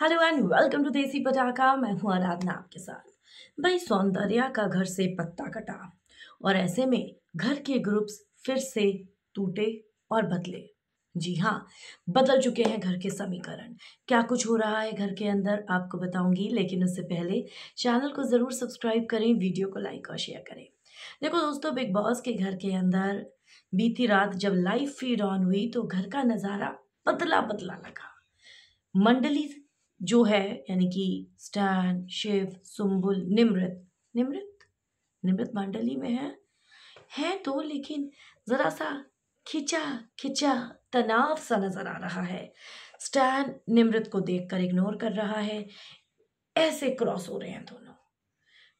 hello and welcome to देसी पटाखा मैं हूँ आराधना आपके साथ भाई सौंदर्या का घर से पत्ता कटा और ऐसे में घर के ग्रुप्स फिर से टूटे और बदले जी हाँ बदल चुके हैं घर के समीकरण क्या कुछ हो रहा है घर के अंदर आपको बताऊंगी लेकिन उससे पहले चैनल को ज़रूर सब्सक्राइब करें वीडियो को लाइक और शेयर करें देखो दोस्तों बिग बॉस के घर के अंदर बीती रात जब लाइव फीड ऑन हुई तो घर का नज़ारा पतला पतला लगा मंडली जो है यानी कि स्टैन शिव सुम्बुल निमृत निमृत निमृत मंडली में है है तो लेकिन ज़रा सा खिंचा खिंचा तनाव सा नज़र आ रहा है स्टैन निमृत को देखकर इग्नोर कर रहा है ऐसे क्रॉस हो रहे हैं दोनों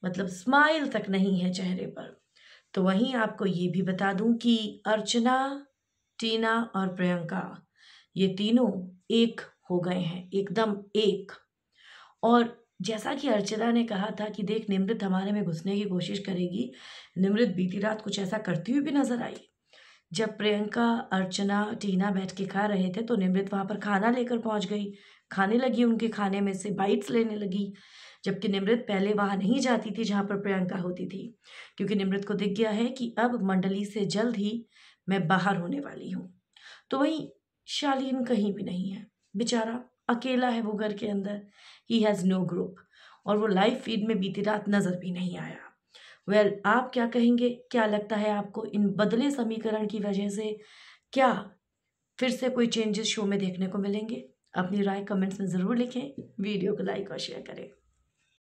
मतलब स्माइल तक नहीं है चेहरे पर तो वहीं आपको ये भी बता दूं कि अर्चना टीना और प्रियंका ये तीनों एक हो गए हैं एकदम एक और जैसा कि अर्चना ने कहा था कि देख निमृत हमारे में घुसने की कोशिश करेगी निमृत बीती रात कुछ ऐसा करती हुई भी नजर आई जब प्रियंका अर्चना टीना बैठ के खा रहे थे तो निमृत वहाँ पर खाना लेकर पहुँच गई खाने लगी उनके खाने में से बाइट्स लेने लगी जबकि निमृत पहले वहाँ नहीं जाती थी जहाँ पर प्रियंका होती थी क्योंकि निमृत को दिख गया है कि अब मंडली से जल्द ही मैं बाहर होने वाली हूँ तो वहीं शालीन कहीं भी नहीं है बेचारा अकेला है वो घर के अंदर ही हैज़ नो ग्रुप और वो लाइव फीड में बीती रात नज़र भी नहीं आया वेल well, आप क्या कहेंगे क्या लगता है आपको इन बदले समीकरण की वजह से क्या फिर से कोई चेंजेस शो में देखने को मिलेंगे अपनी राय कमेंट्स में ज़रूर लिखें वीडियो को लाइक और शेयर करें